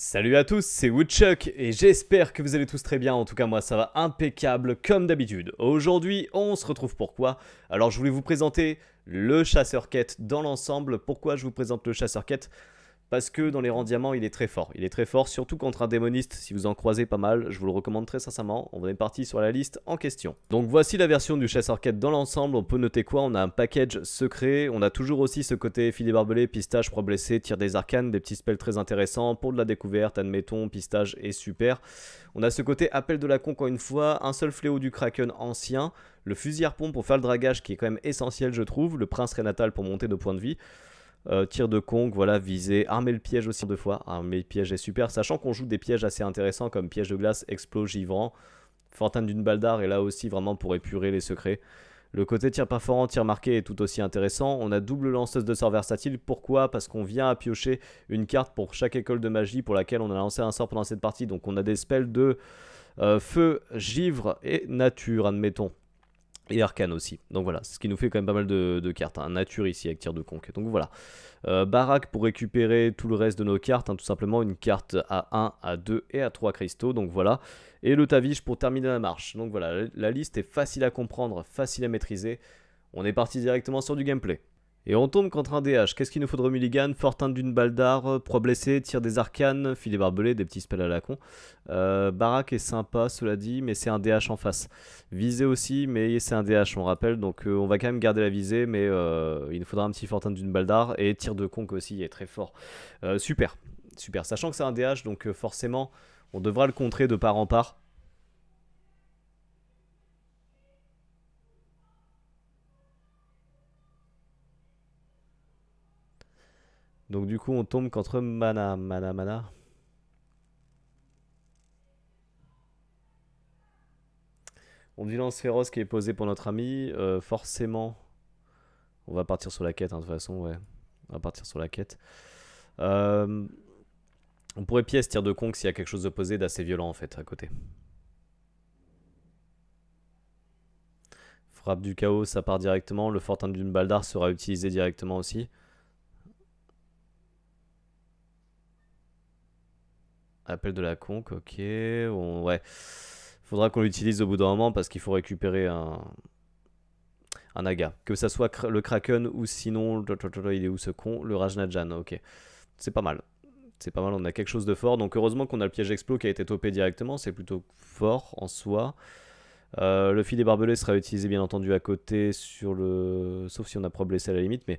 Salut à tous, c'est Woodchuck et j'espère que vous allez tous très bien, en tout cas moi ça va impeccable comme d'habitude. Aujourd'hui on se retrouve pourquoi Alors je voulais vous présenter le chasseur quête dans l'ensemble, pourquoi je vous présente le chasseur quête parce que dans les rangs diamants, il est très fort. Il est très fort, surtout contre un démoniste, si vous en croisez pas mal, je vous le recommande très sincèrement. On est parti sur la liste en question. Donc voici la version du chasseur quête dans l'ensemble, on peut noter quoi On a un package secret, on a toujours aussi ce côté filet barbelé, pistache, proie blessée, tir des arcanes, des petits spells très intéressants, pour de la découverte, admettons, pistage est super. On a ce côté appel de la con, encore une fois, un seul fléau du Kraken ancien, le fusil harpon pour faire le dragage qui est quand même essentiel je trouve, le prince Renatal pour monter de points de vie. Euh, tir de conque, voilà, viser, armer le piège aussi deux fois. Armer le piège est super, sachant qu'on joue des pièges assez intéressants comme piège de glace, explos, givrant. Fontaine d'une balle d'art et là aussi vraiment pour épurer les secrets. Le côté tir perforant, tir marqué est tout aussi intéressant. On a double lanceuse de sort versatile. Pourquoi Parce qu'on vient à piocher une carte pour chaque école de magie pour laquelle on a lancé un sort pendant cette partie. Donc on a des spells de euh, feu, givre et nature, admettons et arcane aussi. Donc voilà, ce qui nous fait quand même pas mal de, cartes. Hein. nature ici avec tir de conque. Donc voilà. Euh, Barak baraque pour récupérer tout le reste de nos cartes. Hein, tout simplement une carte à 1, à 2 et à 3 cristaux. Donc voilà. Et le Tavish pour terminer la marche. Donc voilà, la liste est facile à comprendre, facile à maîtriser. On est parti directement sur du gameplay. Et on tombe contre un DH. Qu'est-ce qu'il nous faudrait Mulligan Fortin d'une balle d'art, euh, proie blessée, tir des arcanes, filet barbelé, des petits spells à la con. Euh, Barak est sympa, cela dit, mais c'est un DH en face. Visée aussi, mais c'est un DH, on rappelle. Donc euh, on va quand même garder la visée, mais il nous faudra un petit Fortin d'une balle d'art. Et tir de conque aussi, est très fort. super, super. Sachant que c'est un DH, donc forcément, on devra le contrer de part en part. Donc du coup, on tombe contre Mana, Mana, Mana. On dit lance féroce qui est posé pour notre ami. Euh, forcément, on va partir sur la quête, hein, de toute façon, ouais. On va partir sur la quête. Euh, on pourrait pièce tir de conque, s'il y a quelque chose de posé d'assez violent, en fait, à côté. Frappe du chaos, ça part directement. Le fortin d'une Baldar sera utilisé directement aussi. Appel de la conque, ok. ouais. Faudra qu'on l'utilise au bout d'un moment parce qu'il faut récupérer un, un aga. Que ça soit le Kraken ou sinon, il est où ce con Le Rajnajan, ok. C'est pas mal. C'est pas mal, on a quelque chose de fort. Donc heureusement qu'on a le piège explos qui a été topé directement, c'est plutôt fort en soi. Euh, le fil des barbelés sera utilisé bien entendu à côté sur le... Sauf si on a probablement blessé à la limite, mais...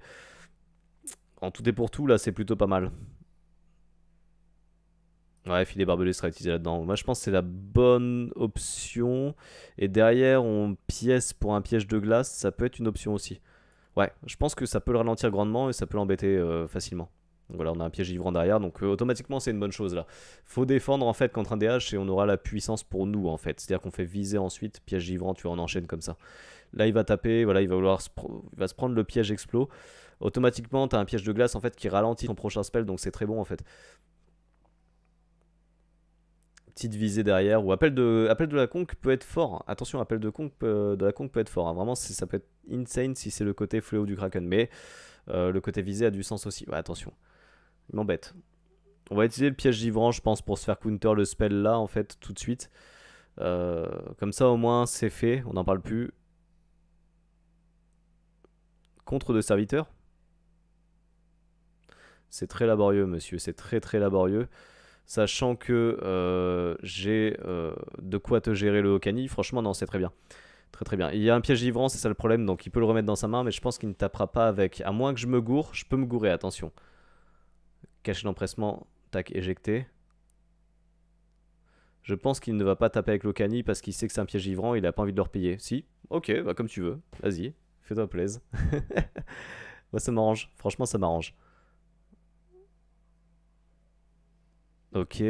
En tout et pour tout, là, c'est plutôt pas mal. Ouais, filet barbelé sera utilisé là-dedans. Moi, je pense que c'est la bonne option. Et derrière, on pièce pour un piège de glace, ça peut être une option aussi. Ouais, je pense que ça peut le ralentir grandement et ça peut l'embêter euh, facilement. Donc voilà, on a un piège vivant derrière, donc euh, automatiquement, c'est une bonne chose là. Faut défendre en fait contre un DH et on aura la puissance pour nous en fait. C'est-à-dire qu'on fait viser ensuite, piège vivant, tu vois, on enchaîne comme ça. Là, il va taper, voilà, il va vouloir se, va se prendre le piège explos automatiquement, t'as un piège de glace en fait qui ralentit ton prochain spell, donc c'est très bon en fait petite visée derrière ou appel de appel de la conque peut être fort. Attention, appel de conque de la conque peut être fort. Hein. Vraiment, ça peut être insane si c'est le côté fléau du kraken, mais euh, le côté visé a du sens aussi. attention, il m'embête. On va utiliser le piège givrant, je pense, pour se faire counter le spell là en fait tout de suite. Euh, comme ça, au moins, c'est fait. On n'en parle plus. Contre de serviteurs. C'est très laborieux, monsieur. C'est très très laborieux sachant que euh, j'ai euh, de quoi te gérer le Okani. franchement, non, c'est très bien. Très très bien. Il y a un piège givrant, c'est ça le problème, donc il peut le remettre dans sa main, mais je pense qu'il ne tapera pas avec. À moins que je me gourre, je peux me gourer, attention. Cacher l'empressement, tac, éjecté. Je pense qu'il ne va pas taper avec l'Okani parce qu'il sait que c'est un piège ivrant, il n'a pas envie de le repayer. Si, ok, bah comme tu veux, vas-y, fais-toi plaisir. Moi ça m'arrange, franchement ça m'arrange. Ok,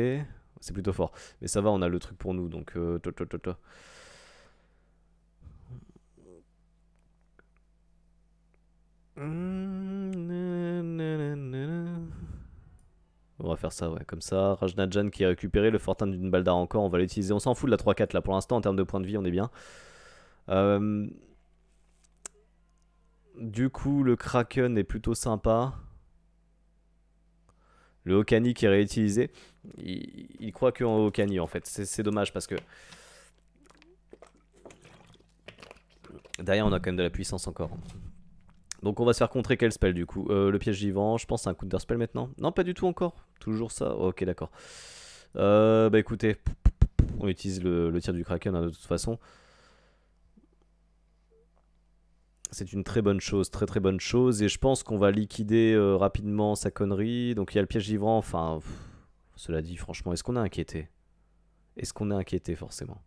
c'est plutôt fort. Mais ça va, on a le truc pour nous, donc... Euh, on va faire ça, ouais, comme ça. Rajnajan qui a récupéré le fortin d'une balle encore, on va l'utiliser. On s'en fout de la 3-4 là, pour l'instant, en termes de points de vie, on est bien. Euh, du coup, le Kraken est plutôt sympa. Le Okani qui est réutilisé, il, croit que en en fait. C'est dommage parce que. Derrière, on a quand même de la puissance encore. Donc on va se faire contrer quel spell du coup euh, Le piège vivant, je pense c'est un coup de spell maintenant. Non, pas du tout encore. Toujours ça Ok, d'accord. Euh, bah écoutez, on utilise le, tir du Kraken hein, de toute façon c'est une très bonne chose, très très bonne chose. Et je pense qu'on va liquider euh, rapidement sa connerie. Donc il y a le piège vivant. Enfin, cela dit, franchement, est-ce qu'on est inquiété Est-ce qu'on est inquiété forcément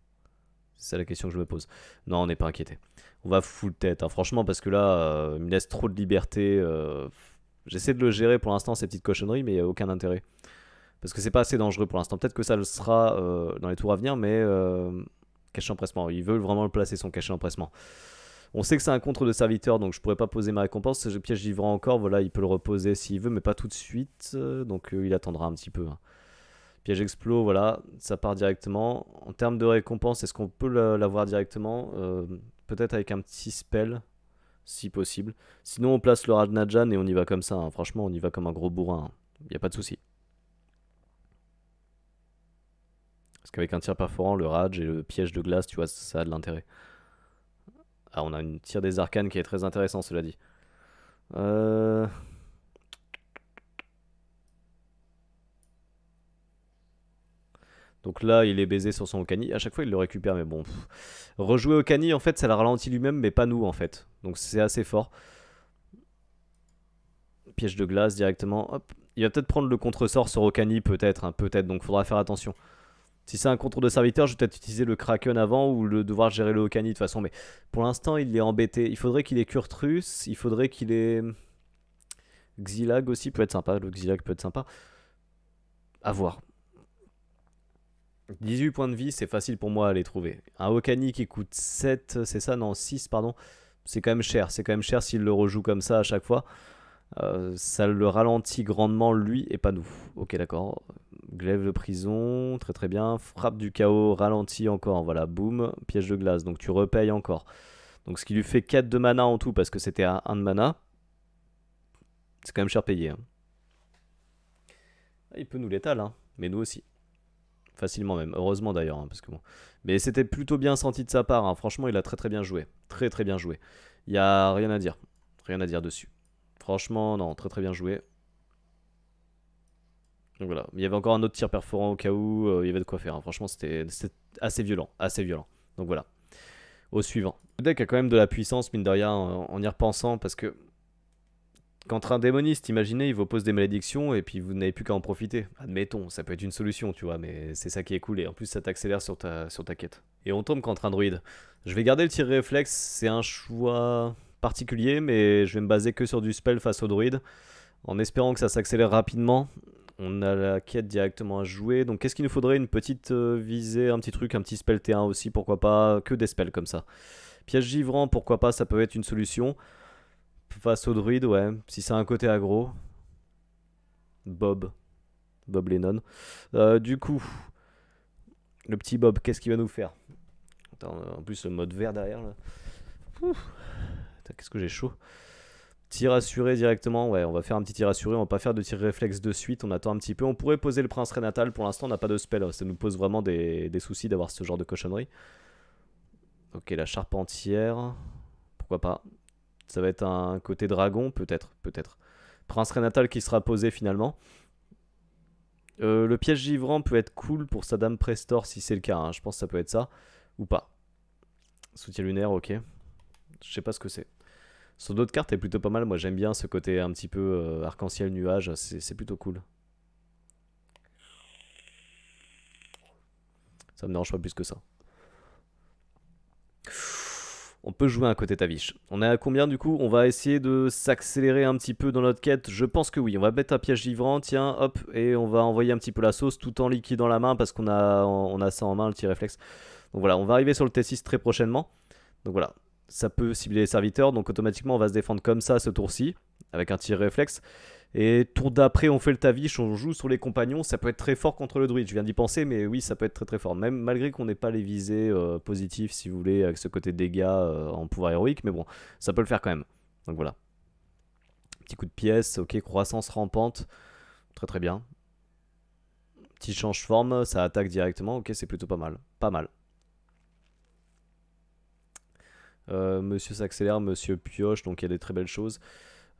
C'est la question que je me pose. Non, on n'est pas inquiété. On va full tête, hein. franchement, parce que là, euh, il me laisse trop de liberté. Euh, j'essaie de le gérer pour l'instant, ces petites cochonneries, mais il n'y a aucun intérêt. Parce que c'est pas assez dangereux pour l'instant. Peut-être que ça le sera dans les tours à venir, mais cachet empressement. Ils veulent vraiment le placer son cachet empressement. On sait que c'est un contre de serviteur, donc je pourrais pas poser ma récompense. Ce piège vivra encore, voilà, il peut le reposer s'il veut, mais pas tout de suite. Euh, donc euh, il attendra un petit peu. Hein. Piège explos, voilà, ça part directement. En termes de récompense, est-ce qu'on peut l'avoir directement euh, Peut-être avec un petit spell, si possible. Sinon, on place le Radnajan et on y va comme ça. Hein. Franchement, on y va comme un gros bourrin. Il hein. n'y a pas de souci. Parce qu'avec un tir perforant, le Raj et le piège de glace, tu vois, ça a de l'intérêt. Ah, on a une tire des arcanes qui est très intéressant, cela dit. Euh, donc là, il est baisé sur son Okani. À chaque fois, il le récupère, mais bon. Rejouer Okani, en fait, ça la ralentit lui-même, mais pas nous, en fait. Donc c'est assez fort. Piège de glace directement. Il va peut-être prendre le contre-sort sur Okani, peut-être. Hein, peut-être, donc faudra faire attention. Si c'est un contrôle de serviteur, je vais peut-être utiliser le Kraken avant ou le devoir gérer le Okani de toute façon. Mais pour l'instant, il est embêté. Il faudrait qu'il ait Kurtrus, il faudrait qu'il ait... Xilag aussi peut être sympa. Le Xilag peut être sympa. À voir. 18 points de vie, c'est facile pour moi à les trouver. Un Okani qui coûte 7, c'est ça Non, 6, pardon. C'est quand même cher. C'est quand même cher s'il le rejoue comme ça à chaque fois. Euh, ça le ralentit grandement, lui et pas nous. Ok, d'accord. Glaive de prison, très très bien. Frappe du chaos, ralentit encore. Voilà, boum, piège de glace. Donc tu repayes encore. Donc ce qui lui fait 4 de mana en tout parce que c'était à 1 de mana. C'est quand même cher payé. Hein. Ah, il peut nous l'étaler, hein. mais nous aussi. Facilement même, heureusement d'ailleurs, hein, parce que bon. Mais c'était plutôt bien senti de sa part, franchement il a très très bien joué. Très très bien joué. Il n'y a rien à dire, rien à dire dessus. Franchement, non, très très bien joué. Donc voilà, il y avait encore un autre tir perforant au cas où, euh, il y avait de quoi faire. Hein. Franchement, c'était assez violent, assez violent. Donc voilà, au suivant. Le deck a quand même de la puissance, mine de rien, en, y repensant, parce que quand un démoniste, imaginez, il vous pose des malédictions et puis vous n'avez plus qu'à en profiter. Admettons, ça peut être une solution, tu vois, mais c'est ça qui est cool et en plus ça t'accélère sur ta, sur ta quête. Et on tombe contre un druide. Je vais garder le tir réflexe, c'est un choix particulier, mais je vais me baser que sur du spell face au druide, en espérant que ça s'accélère rapidement. On a la quête directement à jouer, donc qu'est-ce qu'il nous faudrait Une petite euh, visée, un petit truc, un petit spell T1 aussi, pourquoi pas, que des spells comme ça. Piège givrant, pourquoi pas, ça peut être une solution. Face au druide, ouais, si c'est un côté aggro. Bob. Bob Lennon. Euh, du coup, le petit Bob, qu'est-ce qu'il va nous faire euh, en plus le mode vert derrière là. Qu'est-ce que j'ai chaud Tir assuré directement, ouais, on va faire un petit tir assuré, on va pas faire de tir réflexe de suite, on attend un petit peu. On pourrait poser le prince Renatal, pour l'instant on n'a pas de spell, ça nous pose vraiment des, soucis d'avoir ce genre de cochonnerie. Ok, la charpentière, pourquoi pas. Ça va être un côté dragon, peut-être, peut-être. Prince Renatal qui sera posé finalement. Euh, le piège givrant peut être cool pour sa dame Prestor si c'est le cas, hein. je pense que ça peut être ça, ou pas. Soutien lunaire, ok. Je sais pas ce que c'est d'autres cartes carte est plutôt pas mal. Moi, j'aime bien ce côté un petit peu euh, arc-en-ciel nuage. C'est plutôt cool. Ça me dérange pas plus que ça. On peut jouer à côté Tavish. On est à combien du coup On va essayer de s'accélérer un petit peu dans notre quête. Je pense que oui. On va mettre un piège livrant, tiens, hop, et on va envoyer un petit peu la sauce tout en dans la main parce qu'on a, on a ça en main, le petit réflexe. Donc voilà, on va arriver sur le T6 très prochainement. Donc voilà, ça peut cibler les serviteurs, donc automatiquement on va se défendre comme ça ce tour-ci, avec un tir réflexe. Et tour d'après, on fait le tavish, on joue sur les compagnons, ça peut être très fort contre le druide. Je viens d'y penser, mais oui, ça peut être très très fort. Même malgré qu'on n'ait pas les visées positifs, euh, positives, si vous voulez, avec ce côté dégâts euh, en pouvoir héroïque, mais bon, ça peut le faire quand même. Donc voilà. Petit coup de pièce, ok, croissance rampante, très très bien. Petit change forme, ça attaque directement, ok, c'est plutôt pas mal. Pas mal. Euh, Monsieur s'accélère, Monsieur pioche, donc il y a des très belles choses.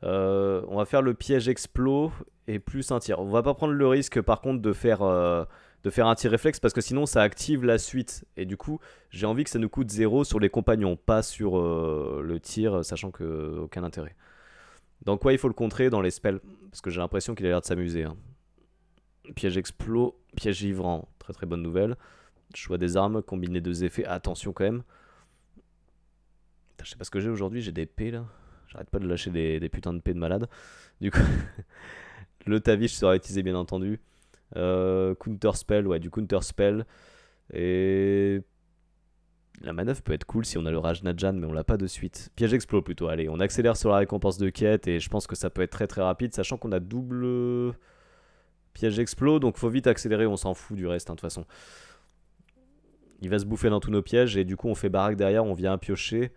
Euh, on va faire le piège explos et plus un tir. On va pas prendre le risque par contre de faire euh, de faire un tir réflexe parce que sinon ça active la suite. Et du coup, j'ai envie que ça nous coûte 0 sur les compagnons, pas sur le tir, sachant que aucun intérêt. Dans quoi il faut le contrer Dans les spells, parce que j'ai l'impression qu'il a l'air de s'amuser. Hein. Piège explos, piège vivant, très très bonne nouvelle. Choix des armes, combiner deux effets, attention quand même je sais pas ce que j'ai aujourd'hui, j'ai des P là. J'arrête pas de lâcher des, putains de P de malade. Du coup, le Tavish sera utilisé bien entendu. Euh, counter spell, ouais, du counter spell. Et la manœuvre peut être cool si on a le Rage Najan, mais on l'a pas de suite. Piège Explo plutôt, allez, on accélère sur la récompense de quête et je pense que ça peut être très très rapide, sachant qu'on a double piège Explo, donc faut vite accélérer, on s'en fout du reste, hein, de toute façon. Il va se bouffer dans tous nos pièges et du coup on fait baraque derrière, on vient piocher.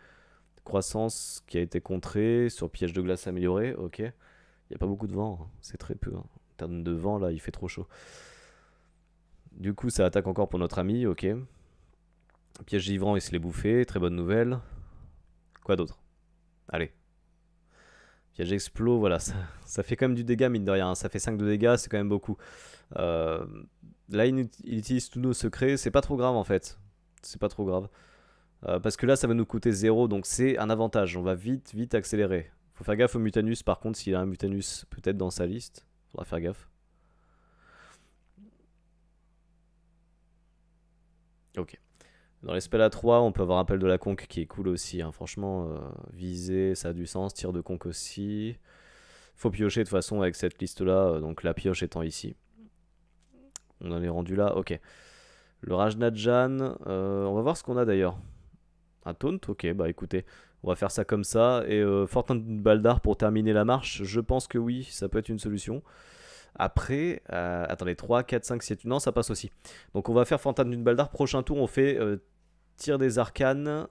Croissance qui a été contrée, sur piège de glace amélioré, ok. Il n'y a pas beaucoup de vent, hein. c'est très peu. Hein. En termes de vent, là, il fait trop chaud. Du coup, ça attaque encore pour notre ami, ok. Piège givrant, il se l'est bouffé, très bonne nouvelle. Quoi d'autre Allez. Piège explos, voilà, ça, ça, fait quand même du dégât, mine de rien. Hein. Ça fait 5 de dégâts, c'est quand même beaucoup. Euh, là, il, utilise tous nos secrets, c'est pas trop grave en fait. C'est pas trop grave. Euh, parce que là, ça va nous coûter 0, donc c'est un avantage. On va vite, vite accélérer. Faut faire gaffe au Mutanus, par contre, s'il a un Mutanus peut-être dans sa liste. Faudra faire gaffe. Ok. Dans l'espèce à 3, on peut avoir appel de la conque qui est cool aussi. Hein. Franchement, euh, viser, ça a du sens. Tir de conque aussi. Faut piocher de toute façon avec cette liste-là. Euh, donc la pioche étant ici. On en est rendu là. Ok. Le Rajnajan, on va voir ce qu'on a d'ailleurs. Un taunt Ok, bah écoutez, on va faire ça comme ça. Et d'une euh, balle Baldar pour terminer la marche, je pense que oui, ça peut être une solution. Après, euh, attendez, 3, 4, 5, 7, non, ça passe aussi. Donc on va faire Fantasme d'une balle d'art. Prochain tour, on fait euh, tir des arcanes,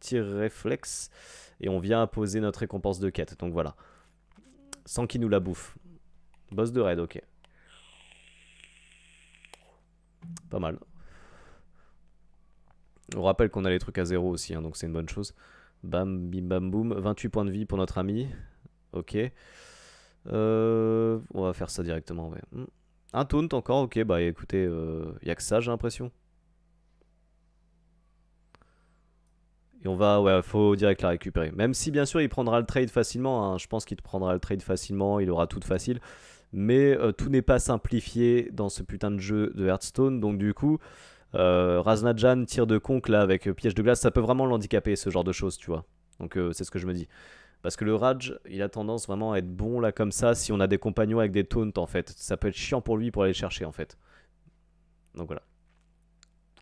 tir réflexe, et on vient poser notre récompense de quête. Donc voilà. Sans qu'il nous la bouffe. Boss de raid, ok. Pas mal. On rappelle qu'on a les trucs à zéro aussi, hein, donc c'est une bonne chose. Bam, bim, bam, boum. 28 points de vie pour notre ami. Ok. Euh, on va faire ça directement, hmm. Un taunt encore, ok, bah écoutez, il euh, n'y a que ça, j'ai l'impression. Et on va, ouais, faut direct la récupérer. Même si, bien sûr, il prendra le trade facilement. Hein, je pense qu'il te prendra le trade facilement, il aura tout facile. Mais euh, tout n'est pas simplifié dans ce putain de jeu de Hearthstone. Donc, du coup, euh, Raznajan tire de conque là avec euh, piège de glace, ça peut vraiment l'handicaper ce genre de choses, tu vois. Donc euh, c'est ce que je me dis. Parce que le Raj, il a tendance vraiment à être bon là comme ça si on a des compagnons avec des taunts en fait. Ça peut être chiant pour lui pour aller chercher en fait. Donc voilà.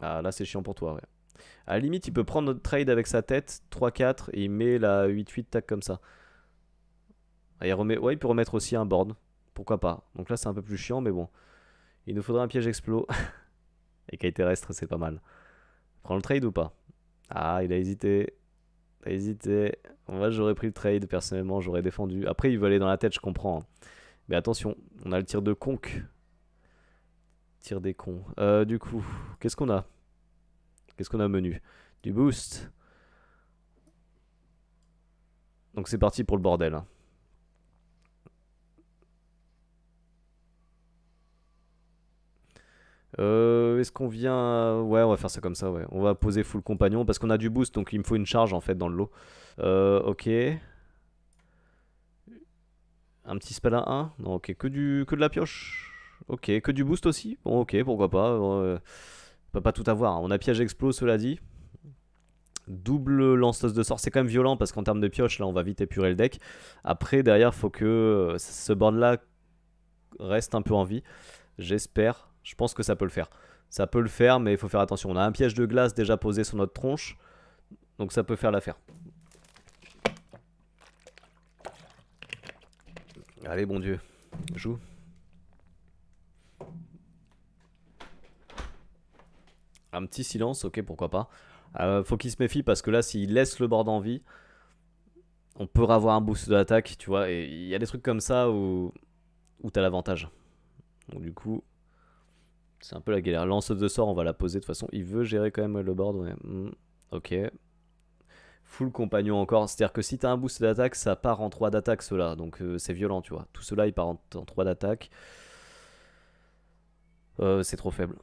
Ah là c'est chiant pour toi, ouais. À la limite, il peut prendre notre trade avec sa tête, 3-4, et il met la 8-8 tac comme ça. Ah, il remet... Ouais, il peut remettre aussi un board. Pourquoi pas. Donc là c'est un peu plus chiant, mais bon. Il nous faudra un piège explos. Et Kai terrestre, c'est pas mal. Prends le trade ou pas Ah, il a hésité. Il a hésité. Moi, j'aurais pris le trade. Personnellement, j'aurais défendu. Après, il veut aller dans la tête, je comprends. Hein. Mais attention, on a le tir de conque. Tir des cons. Euh, du coup, qu'est-ce qu'on a Qu'est-ce qu'on a menu Du boost. Donc c'est parti pour le bordel. Hein. Euh, Est-ce qu'on vient. Euh, ouais, on va faire ça comme ça, ouais. On va poser full compagnon parce qu'on a du boost, donc il me faut une charge en fait dans le lot. Euh, ok. Un petit spell à 1 Non, ok, que, du... que de la pioche. Ok, que du boost aussi Bon, ok, pourquoi pas. Euh, on peut pas tout avoir. Hein. On a piège explos, cela dit. Double lanceuse de sort, c'est quand même violent parce qu'en termes de pioche, là, on va vite épurer le deck. Après, derrière, faut que ce board-là reste un peu en vie. J'espère. Je pense que ça peut le faire. Ça peut le faire, mais il faut faire attention. On a un piège de glace déjà posé sur notre tronche. Donc ça peut faire l'affaire. Allez, bon Dieu. Joue. Un petit silence, ok, pourquoi pas. Euh, faut qu'il se méfie parce que là, s'il laisse le bord vie, on peut avoir un boost d'attaque, tu vois. Et il y a des trucs comme ça où, où t'as l'avantage. Donc du coup, c'est un peu la galère. Lance de sort, on va la poser. De toute façon, il veut gérer quand même le board. Hmm, ok. Full compagnon encore. C'est-à-dire que si t'as un boost d'attaque, ça part en 3 d'attaque, cela. Donc euh, c'est violent, tu vois. Tout cela, il part en, en 3 d'attaque. Euh, c'est trop faible.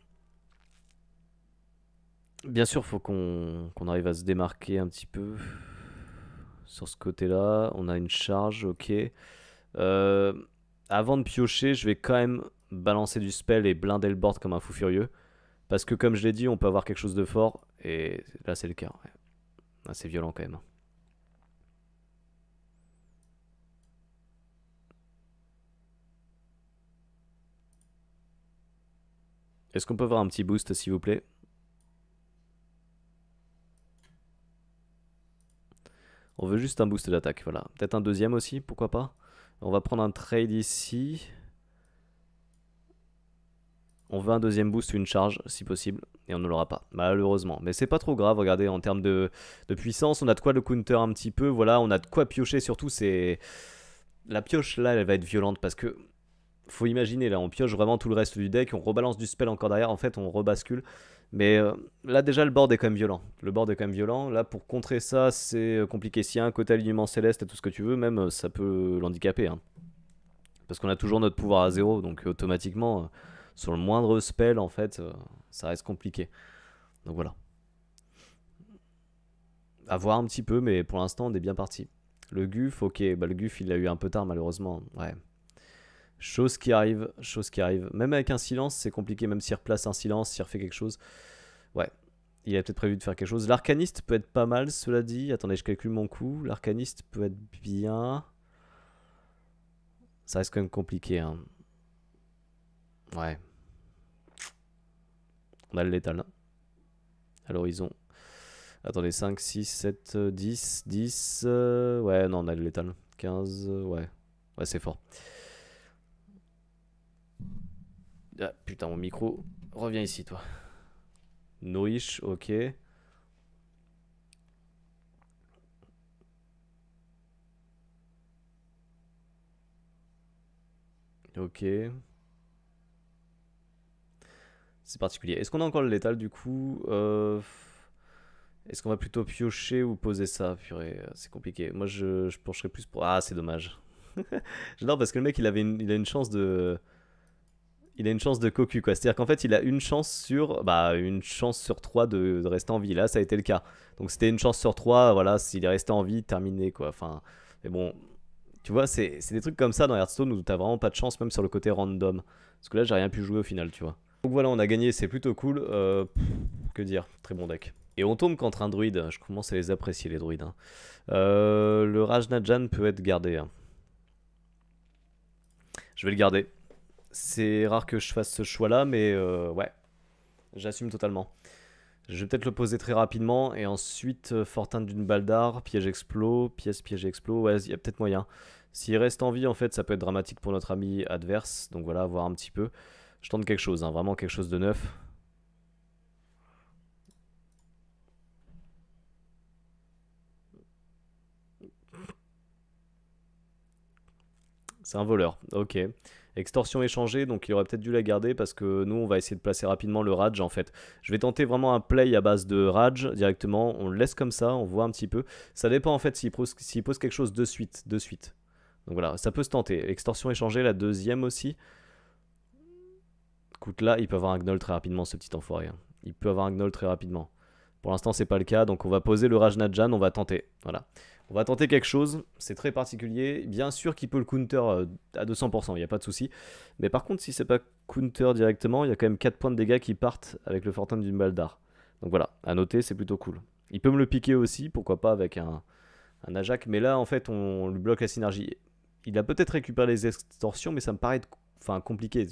Bien sûr, faut qu'on arrive à se démarquer un petit peu. Sur ce côté-là, on a une charge, ok. Euh, avant de piocher, je vais quand même balancer du spell et blinder le board comme un fou furieux. Parce que comme je l'ai dit, on peut avoir quelque chose de fort, et là c'est le cas. Ah, c'est violent quand même. Est-ce qu'on peut avoir un petit boost s'il vous plaît On veut juste un boost d'attaque, voilà. Peut-être un deuxième aussi, pourquoi pas. On va prendre un trade ici on veut un deuxième boost ou une charge si possible, et on ne l'aura pas, malheureusement. Mais c'est pas trop grave, regardez, en termes de, puissance, on a de quoi le counter un petit peu, voilà, on a de quoi piocher, surtout c'est... La pioche là, elle va être violente parce que... Faut imaginer, là, on pioche vraiment tout le reste du deck, on rebalance du spell encore derrière, en fait, on rebascule. Mais euh, là, déjà, le board est quand même violent. Le board est quand même violent. Là, pour contrer ça, c'est euh, compliqué. Si y a un côté alignement céleste et tout ce que tu veux, même, euh, ça peut l'handicaper. Hein. Parce qu'on a toujours notre pouvoir à zéro, donc automatiquement sur le moindre spell, en fait, euh, ça reste compliqué. Donc voilà. À voir un petit peu, mais pour l'instant, on est bien parti. Le Guf, ok, bah, le Guf, il l'a eu un peu tard, malheureusement. Ouais. Chose qui arrive, chose qui arrive. Même avec un silence, c'est compliqué, même s'il replace un silence, s'il refait quelque chose. Ouais, il a peut-être prévu de faire quelque chose. L'arcaniste peut être pas mal, cela dit. Attendez, je calcule mon coup. L'arcaniste peut être bien. Ça reste quand même compliqué. Hein. Ouais. On a le létal. Hein. À l'horizon. Attendez, 5, 6, 7, 10, 10. ouais, non, on a le létal. 15, euh, ouais. Ouais, c'est fort. Ah, putain, mon micro. Reviens ici, toi. Noish, ok. Ok. C'est particulier. Est-ce qu'on a encore le létal du coup euh, Est-ce qu'on va plutôt piocher ou poser ça Purée, euh, c'est compliqué. Moi, je, je pencherais plus pour. Ah, c'est dommage. J'adore parce que le mec, il, avait il a une chance de. Il a une chance de cocu, quoi. C'est-à-dire qu'en fait, il a une chance sur. Bah, une chance sur trois de, rester en vie. Là, ça a été le cas. Donc, c'était une chance sur trois. Voilà, s'il est resté en vie, terminé, quoi. Enfin. Mais bon. Tu vois, c'est des trucs comme ça dans Hearthstone où t'as vraiment pas de chance, même sur le côté random. Parce que là, j'ai rien pu jouer au final, tu vois. Donc voilà, on a gagné, c'est plutôt cool. Euh, que dire, très bon deck. Et on tombe contre un druide, je commence à les apprécier les druides. Hein. Euh, le peut être gardé. Hein. Je vais le garder. C'est rare que je fasse ce choix-là, mais euh, ouais, j'assume totalement. Je vais peut-être le poser très rapidement, et ensuite, euh, Fortin d'une balle d'art, piège explos, pièce, piège explos, ouais, il y a peut-être moyen. S'il reste en vie, en fait, ça peut être dramatique pour notre ami adverse, donc voilà, voir un petit peu. Je tente quelque chose, hein, vraiment quelque chose de neuf. C'est un voleur, ok. Extorsion échangée, donc il aurait peut-être dû la garder parce que nous on va essayer de placer rapidement le Rage en fait. Je vais tenter vraiment un play à base de Rage directement, on le laisse comme ça, on voit un petit peu. Ça dépend en fait s'il pose, pose, quelque chose de suite, de suite. Donc voilà, ça peut se tenter. Extorsion échangée, la deuxième aussi là, il peut avoir un gnoll très rapidement, ce petit enfoiré. Hein. Il peut avoir un gnoll très rapidement. Pour l'instant, c'est pas le cas, donc on va poser le Rajnajan, on va tenter. Voilà. On va tenter quelque chose, c'est très particulier. Bien sûr qu'il peut le counter euh, à 200%, il n'y a pas de souci. Mais par contre, si c'est pas counter directement, il y a quand même 4 points de dégâts qui partent avec le Fortin balle d'art. Donc voilà, à noter, c'est plutôt cool. Il peut me le piquer aussi, pourquoi pas avec un, un Ajax, mais là en fait on, le lui bloque la synergie. Il a peut-être récupéré les extorsions, mais ça me paraît enfin compliqué.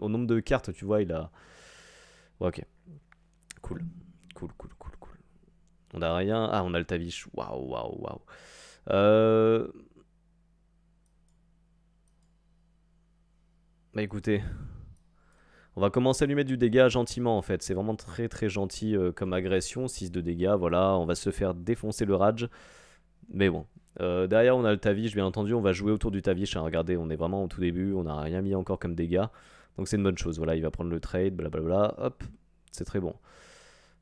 au nombre de cartes, tu vois, il a. ok. Cool. Cool, cool, cool, cool. On a rien. Ah, on a le Tavish. Waouh, waouh, waouh. Euh, bah écoutez, on va commencer à lui mettre du dégât gentiment en fait. C'est vraiment très très gentil euh, comme agression. 6 de dégâts, voilà. On va se faire défoncer le rage. Mais bon, euh, derrière, on a le Tavish, bien entendu. On va jouer autour du Tavish. Hein, regardez, on est vraiment au tout début. On n'a rien mis encore comme dégâts. Donc c'est une bonne chose. Voilà, il va prendre le trade, blablabla. Hop, c'est très bon.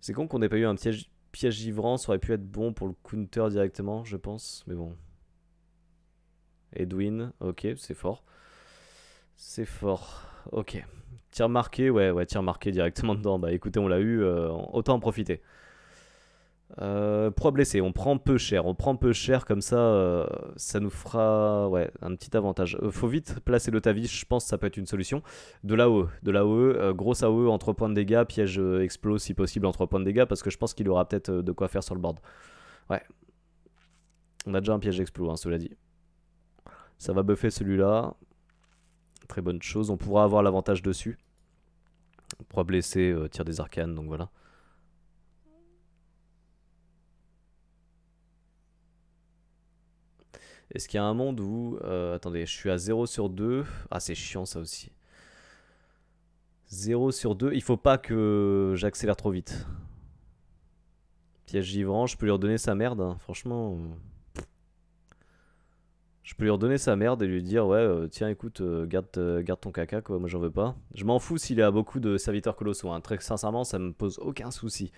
C'est con qu'on n'ait pas eu un piège, piège givrant. Ça aurait pu être bon pour le counter directement, je pense. Mais bon. Edwin, ok, c'est fort. C'est fort. Ok. Tir marqué, ouais, ouais, tir marqué directement dedans. Bah écoutez, on l'a eu. Euh, autant en profiter. Pro euh, proie blessée, on prend peu cher, on prend peu cher comme ça, euh, ça nous fera ouais, un petit avantage. Euh, faut vite placer le tavis, je pense que ça peut être une solution. De l'AOE, de l'AOE, grosse AOE entre points de dégâts, piège explose si possible entre points de dégâts, parce que je pense qu'il aura peut-être de quoi faire sur le board. Ouais. On a déjà un piège explos, hein, cela dit. Ça va buffer celui-là. Très bonne chose, on pourra avoir l'avantage dessus. Proie blessée, tir des arcanes, donc voilà. Est-ce qu'il y a un monde où... Euh, attendez, je suis à 0 sur 2. Ah, c'est chiant ça aussi. 0 sur 2. Il faut pas que j'accélère trop vite. Piège givrant, je peux lui redonner sa merde. Hein. Franchement... Euh, je peux lui redonner sa merde et lui dire ouais euh, tiens écoute garde, ton caca quoi moi j'en veux pas. Je m'en fous s'il a beaucoup de serviteurs colossaux hein. très sincèrement ça me pose aucun souci.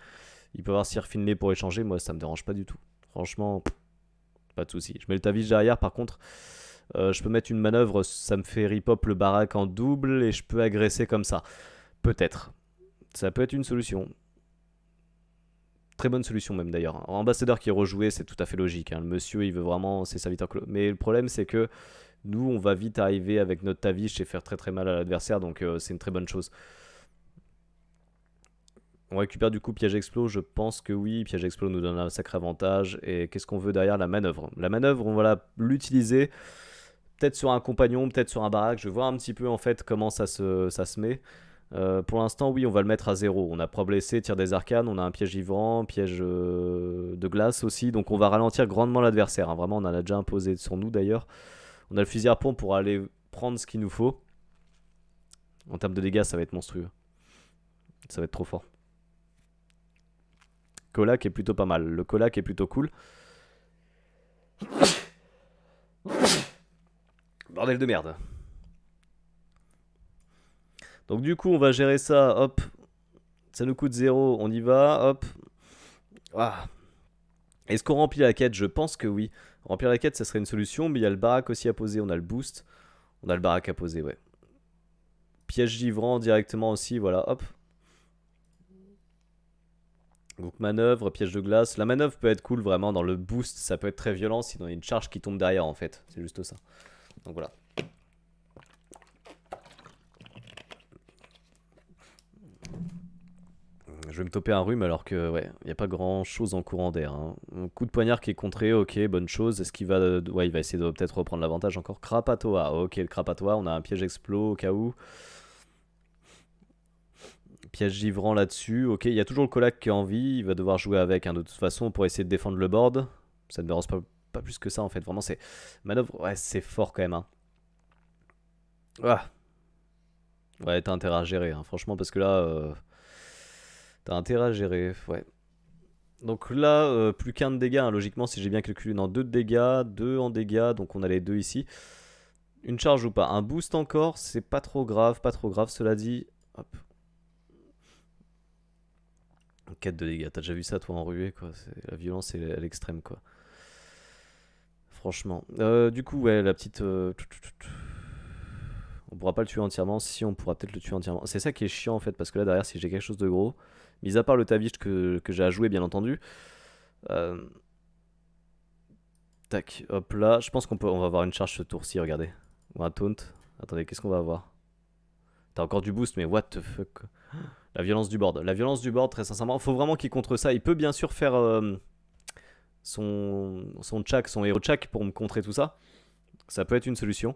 Il peut avoir Sir pour échanger moi ça me dérange pas du tout. Franchement pas de souci. Je mets le Tavish derrière, par contre, euh, je peux mettre une manœuvre, ça me fait ripop le baraque en double et je peux agresser comme ça. Peut-être. Ça peut être une solution. Très bonne solution même d'ailleurs. Ambassadeur qui est rejoué, c'est tout à fait logique. Hein. Le monsieur, il veut vraiment ses serviteurs... Mais le problème, c'est que nous, on va vite arriver avec notre Tavish et faire très très mal à l'adversaire, donc euh, c'est une très bonne chose. On récupère du coup piège explos, je pense que oui, piège explos nous donne un sacré avantage. Et qu'est-ce qu'on veut derrière la manœuvre La manœuvre, on va l'utiliser peut-être sur un compagnon, peut-être sur un baraque, je vais voir un petit peu en fait comment ça se, ça se met. Euh, pour l'instant, oui, on va le mettre à zéro. On a prob blessé, tir des arcanes, on a un piège vivant, piège euh, de glace aussi, donc on va ralentir grandement l'adversaire. Hein. Vraiment, on en a déjà imposé sur nous d'ailleurs. On a le fusil à pompe pour aller prendre ce qu'il nous faut. En termes de dégâts, ça va être monstrueux. Ça va être trop fort. Colac est plutôt pas mal. Le Colac est plutôt cool. Bordel de merde. Donc du coup, on va gérer ça, hop. Ça nous coûte zéro. on y va, hop. Ah. Est-ce qu'on remplit la quête Je pense que oui. Remplir la quête, ça serait une solution, mais il y a le baraque aussi à poser, on a le boost. On a le baraque à poser, ouais. Piège givrant directement aussi, voilà, hop. Donc manœuvre, piège de glace. La manœuvre peut être cool vraiment dans le boost, ça peut être très violent si il a une charge qui tombe derrière en fait. C'est juste ça. Donc voilà. Je vais me toper un rhume alors que ouais, il n'y a pas grand chose en courant d'air. Hein. Coup de poignard qui est contré, ok, bonne chose. Est-ce qu'il va. Ouais, il va essayer de peut-être reprendre l'avantage encore. Crapatoa, ok, le crapatoa, on a un piège explos au cas où. Piège givrant là-dessus. Ok, il y a toujours le Colac qui est en vie. Il va devoir jouer avec hein, de toute façon pour essayer de défendre le board. Ça ne dérange pas, pas plus que ça en fait. Vraiment, c'est. Manœuvre, ouais, c'est fort quand même. Hein. Ah. Ouais, t'as intérêt à gérer, hein. franchement, parce que là. Euh, t'as intérêt à gérer, ouais. Donc là, euh, plus qu'un de dégâts, logiquement, si j'ai bien calculé. Non, deux de dégâts, deux en dégâts, donc on a les deux ici. Une charge ou pas Un boost encore, c'est pas trop grave, pas trop grave, cela dit. Hop, quête de dégâts. T'as déjà vu ça, toi, en ruée, quoi. La violence est à l'extrême, quoi. Franchement. Euh, du coup, ouais, la petite. Euh, on pourra pas le tuer entièrement. Si, on pourra peut-être le tuer entièrement. C'est ça qui est chiant, en fait, parce que là, derrière, si j'ai quelque chose de gros, mis à part le tavish que, j'ai à jouer, bien entendu. Euh, tac, hop là. Je pense qu'on peut... on va avoir une charge ce tour-ci, regardez. Ou taunt. Attendez, qu'est-ce qu'on va avoir T'as encore du boost, mais what the fuck la violence du board. La violence du board, très sincèrement, il faut vraiment qu'il contre ça. Il peut bien sûr faire euh, son, son chak, son héros chak pour me contrer tout ça. Ça peut être une solution.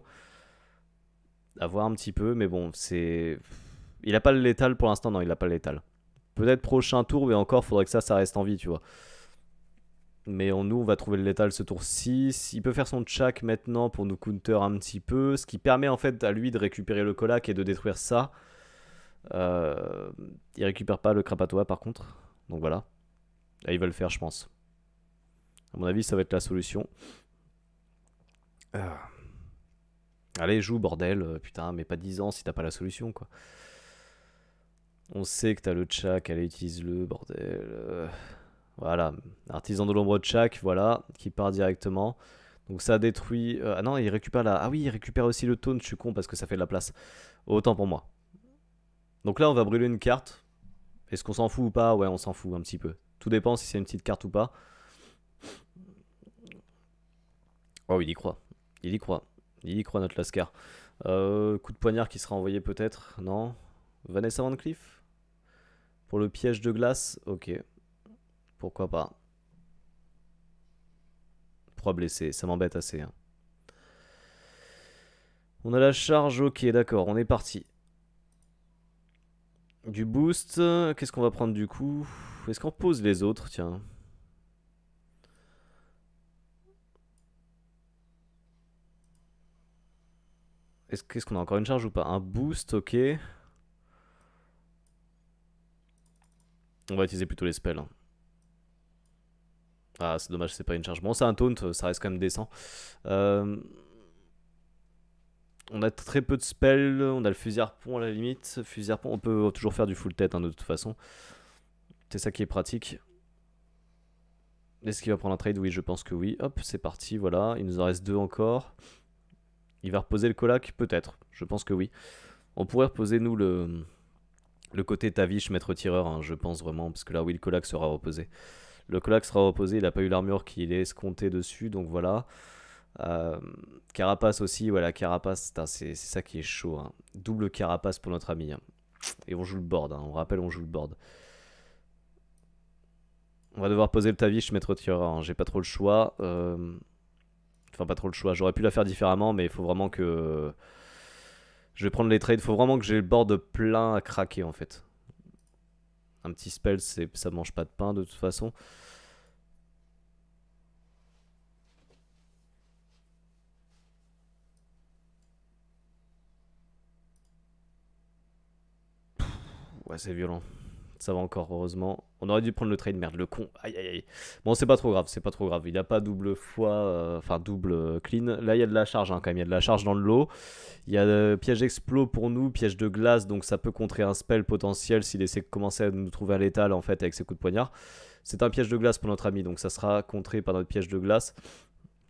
Avoir voir un petit peu, mais bon, c'est. Il a pas le létal pour l'instant, non, il a pas le létal. Peut-être prochain tour, mais encore, faudrait que ça, ça reste en vie, tu vois. Mais on, nous, on va trouver le létal ce tour 6. Il peut faire son chak maintenant pour nous counter un petit peu, ce qui permet en fait à lui de récupérer le colac et de détruire ça. Euh, il récupère pas le crapatois par contre. Donc voilà. Là, il va le faire, je pense. À mon avis, ça va être la solution. Ah. Allez, joue, bordel. Euh, putain, mais pas 10 ans si t'as pas la solution, quoi. On sait que t'as le tchak. Allez, utilise-le, bordel. Euh. Voilà. Artisan de l'ombre tchak, voilà. Qui part directement. Donc ça détruit... Euh, ah non, il récupère la... Ah oui, il récupère aussi le taunt, je suis con parce que ça fait de la place. Autant pour moi. Donc là, on va brûler une carte. Est-ce qu'on s'en fout ou pas Ouais, on s'en fout un petit peu. Tout dépend si c'est une petite carte ou pas. Oh, il y croit. Il y croit. Il y croit, notre Lascar. Euh, coup de poignard qui sera envoyé peut-être. Non. Vanessa Van Cleef Pour le piège de glace Ok. Pourquoi pas. Trois blessés. Ça m'embête assez. Hein. On a la charge. Ok, d'accord. On est parti. Du boost. Qu'est-ce qu'on va prendre du coup Est-ce qu'on pose les autres Tiens. Est-ce qu'on a encore une charge ou pas Un boost, ok. On va utiliser plutôt les spells. Hein. Ah, c'est dommage, c'est pas une charge. Bon, c'est un taunt, ça reste quand même décent. Euh, on a très peu de spells, on a le fusil à pont à la limite. Fusil on peut toujours faire du full tête hein, de toute façon. C'est ça qui est pratique. Est-ce qu'il va prendre un trade Oui, je pense que oui. Hop, c'est parti, voilà. Il nous en reste deux encore. Il va reposer le colac Peut-être. Je pense que oui. On pourrait reposer, nous, le, le côté Tavish, maître tireur, hein, je pense vraiment. Parce que là, oui, le colac sera reposé. Le colac sera reposé. Il n'a pas eu l'armure qu'il est escompté dessus, donc voilà. Euh, carapace aussi, voilà, Carapace, c'est ça qui est chaud. Hein. Double Carapace pour notre ami. Hein. Et on joue le board, hein. on rappelle, on joue le board. On va devoir poser le Tavish, mettre Tiora, j'ai pas trop le choix. Euh, enfin, pas trop le choix, j'aurais pu la faire différemment, mais il faut vraiment que... Je vais prendre les trades, il faut vraiment que j'ai le board plein à craquer en fait. Un petit spell, ça mange pas de pain de toute façon. c'est violent. Ça va encore, heureusement. On aurait dû prendre le trade, merde, le con. Aïe, aïe, aïe. Bon, c'est pas trop grave, c'est pas trop grave. Il a pas double fois, euh, enfin double euh, clean. Là, il y a de la charge hein, quand même, il y a de la charge dans le lot. Il y a euh, piège explos pour nous, piège de glace, donc ça peut contrer un spell potentiel s'il essaie de commencer à nous trouver à l'étal en fait avec ses coups de poignard. C'est un piège de glace pour notre ami, donc ça sera contré par notre piège de glace.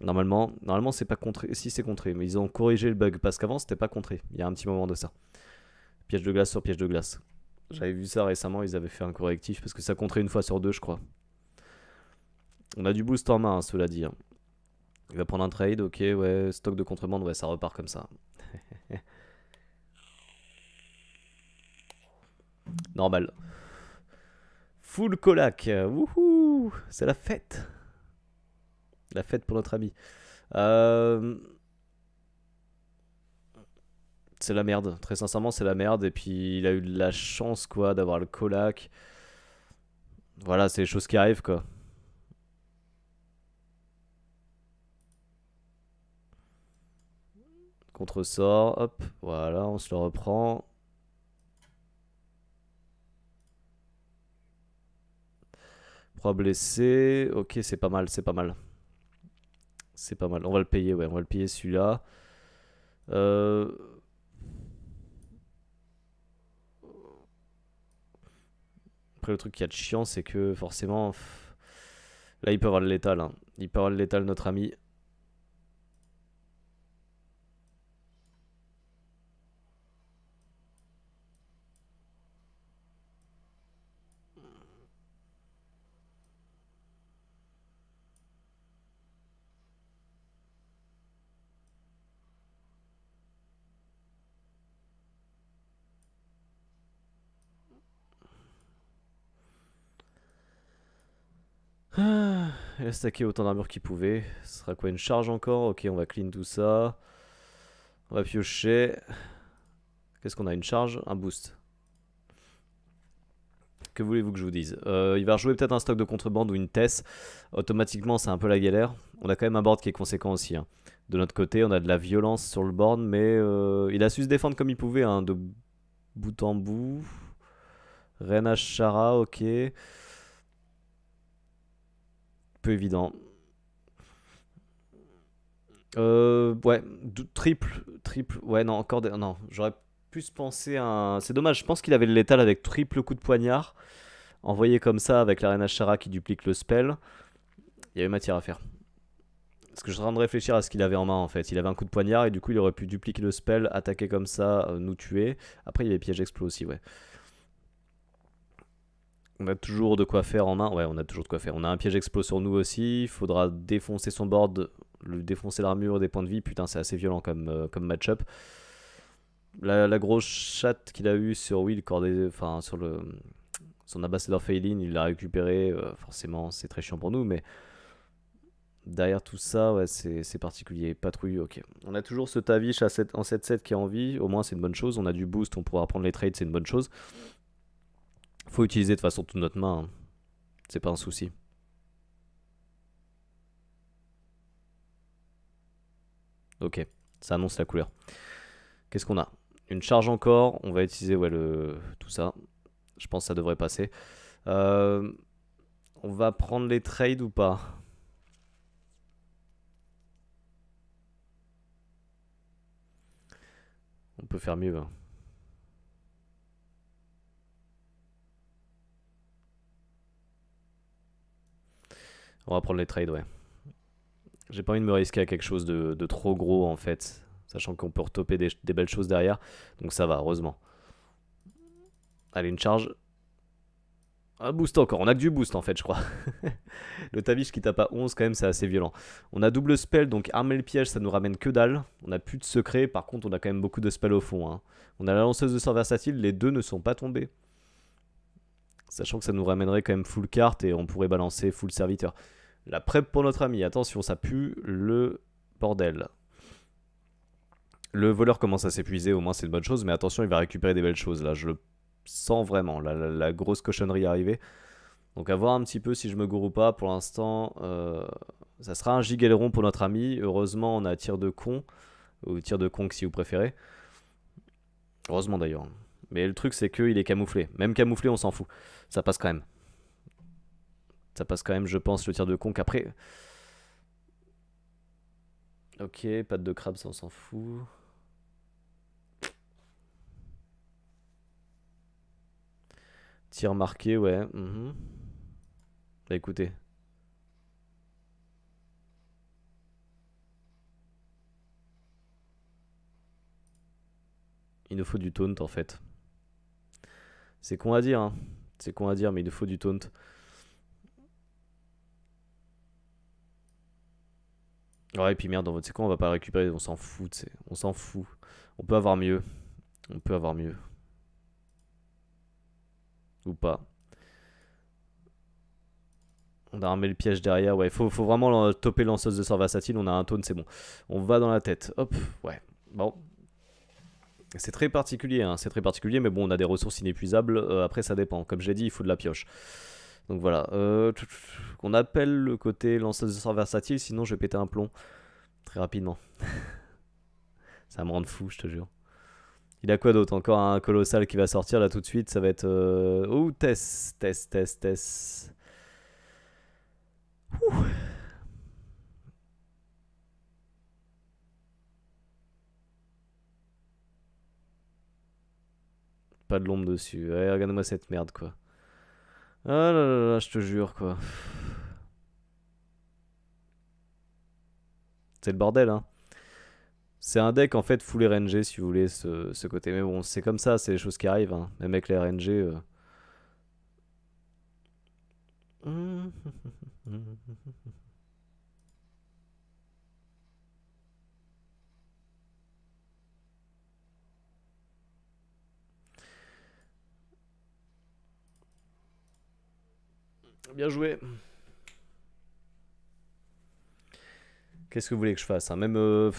Normalement, normalement c'est pas contré, si c'est contré, mais ils ont corrigé le bug parce qu'avant c'était pas contré. Il y a un petit moment de ça. Piège de glace sur piège de glace. Mm. J'avais vu ça récemment, ils avaient fait un correctif parce que ça compterait une fois sur deux, je crois. On a du boost en main, hein, cela dit. Hein. Il va prendre un trade, ok, ouais, stock de contrebande, ouais, ça repart comme ça. Normal. Full colac, wouhou, c'est la fête. La fête pour notre ami. Euh, c'est la merde. Très sincèrement, c'est la merde. Et puis, il a eu de la chance, quoi, d'avoir le colac. Voilà, c'est les choses qui arrivent, quoi. Contresort. hop, voilà, on se le reprend. Trois blessés, ok, c'est pas mal, c'est pas mal. C'est pas mal, on va le payer, ouais, on va le payer celui-là. Euh, Après, le truc qui a de chiant, c'est que forcément. Là, il peut avoir de létal. Hein. Il peut avoir de létal, notre ami. Ah, il a stacké autant d'armure qu'il pouvait. Ce sera quoi une charge encore Ok, on va clean tout ça. On va piocher. Qu'est-ce qu'on a Une charge Un boost. Que voulez-vous que je vous dise euh, Il va rejouer peut-être un stock de contrebande ou une TESS. Automatiquement, c'est un peu la galère. On a quand même un board qui est conséquent aussi. Hein. De notre côté, on a de la violence sur le board, mais euh, il a su se défendre comme il pouvait, hein, de bout en bout. Renashara, ok peu évident. Euh, ouais, triple, triple. Ouais, non, encore des... Non, j'aurais plus pensé à un. C'est dommage, je pense qu'il avait le létal avec triple coup de poignard. Envoyé comme ça avec l'arène à Ashara qui duplique le spell. Il y avait matière à faire. Parce que je suis en train de réfléchir à ce qu'il avait en main en fait. Il avait un coup de poignard et du coup il aurait pu dupliquer le spell, attaquer comme ça, euh, nous tuer. Après il y avait piège explos aussi, ouais on a toujours de quoi faire en main. Ouais, on a toujours de quoi faire. On a un piège explos sur nous aussi. Il faudra défoncer son board, le défoncer l'armure des points de vie. Putain, c'est assez violent comme, euh, comme match-up. La, la, grosse chatte qu'il a eue sur Will, enfin, sur le, son ambassadeur Faylin, il l'a récupéré. Euh, forcément, c'est très chiant pour nous, mais derrière tout ça, ouais, c'est particulier. Patrouille, ok. On a toujours ce Tavish à en 7-7 qui est en vie. Au moins, c'est une bonne chose. On a du boost, on pourra prendre les trades, c'est une bonne chose faut utiliser de façon toute notre main. Hein. C'est pas un souci. Ok, ça annonce la couleur. Qu'est-ce qu'on a Une charge encore. On va utiliser ouais, le... tout ça. Je pense que ça devrait passer. Euh, on va prendre les trades ou pas On peut faire mieux. Hein. On va prendre les trades, ouais. J'ai pas envie de me risquer à quelque chose de, trop gros en fait. Sachant qu'on peut retoper des, belles choses derrière. Donc ça va, heureusement. Allez, une charge. Un boost encore. On a que du boost en fait, je crois. le Tavish qui tape à 11, quand même, c'est assez violent. On a double spell, donc armer le piège, ça nous ramène que dalle. On a plus de secret. Par contre, on a quand même beaucoup de spells au fond. Hein. On a la lanceuse de sort versatile. Les deux ne sont pas tombés. Sachant que ça nous ramènerait quand même full carte et on pourrait balancer full serviteur. La prep pour notre ami. Attention, ça pue le bordel. Le voleur commence à s'épuiser, au moins c'est une bonne chose, mais attention, il va récupérer des belles choses. Là, je le sens vraiment, la, grosse cochonnerie arrivée. Donc à voir un petit peu si je me gourou pas. Pour l'instant, euh, ça sera un rond pour notre ami. Heureusement, on a tir de con, ou tir de con si vous préférez. Heureusement d'ailleurs. Mais le truc, c'est qu'il est camouflé. Même camouflé, on s'en fout. Ça passe quand même. Ça passe quand même, je pense, le tir de con qu'après. Ok, patte de crabe, ça on s'en fout. Tir marqué, ouais. Mhm. Bah écoutez. Il nous faut du taunt en fait. C'est con à dire, hein. c'est con à dire, mais il nous faut du taunt. Ouais, et puis merde, on va, quoi, on va pas récupérer, on s'en fout, t'sais. on s'en fout. On peut avoir mieux, on peut avoir mieux. Ou pas. On a armé le piège derrière, ouais, faut, faut vraiment euh, topper lanceuse de sort on a un taunt, c'est bon. On va dans la tête, hop, ouais, bon, c'est très particulier, hein, c'est très particulier, mais bon, on a des ressources inépuisables. Euh, après, ça dépend. Comme j'ai dit, il faut de la pioche. Donc voilà. Euh, on appelle le côté lanceur versatile, sinon je vais péter un plomb très rapidement. ça me rend fou, je te jure. Il a quoi d'autre Encore un colossal qui va sortir là tout de suite. Ça va être. Euh, oh, test, test, test, Tess. pas de l'ombre dessus. Allez, regarde-moi cette merde, quoi. Ah là là là, je te jure, quoi. C'est le bordel, hein. C'est un deck, en fait, full RNG, si vous voulez, ce, ce côté. Mais bon, c'est comme ça, c'est les choses qui arrivent, hein. Même avec les RNG... Euh. Bien joué. Qu'est-ce que vous voulez que je fasse hein Même, euh,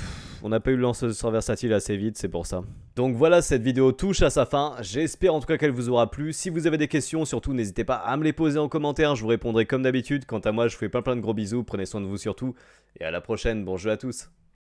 on n'a pas eu le lanceur versatile assez vite, c'est pour ça. Donc voilà, cette vidéo touche à sa fin. J'espère en tout cas qu'elle vous aura plu. Si vous avez des questions, surtout, n'hésitez pas à me les poser en commentaire. Je vous répondrai comme d'habitude. Quant à moi, je vous fais plein plein de gros bisous. Prenez soin de vous surtout. Et à la prochaine. Bon jeu à tous.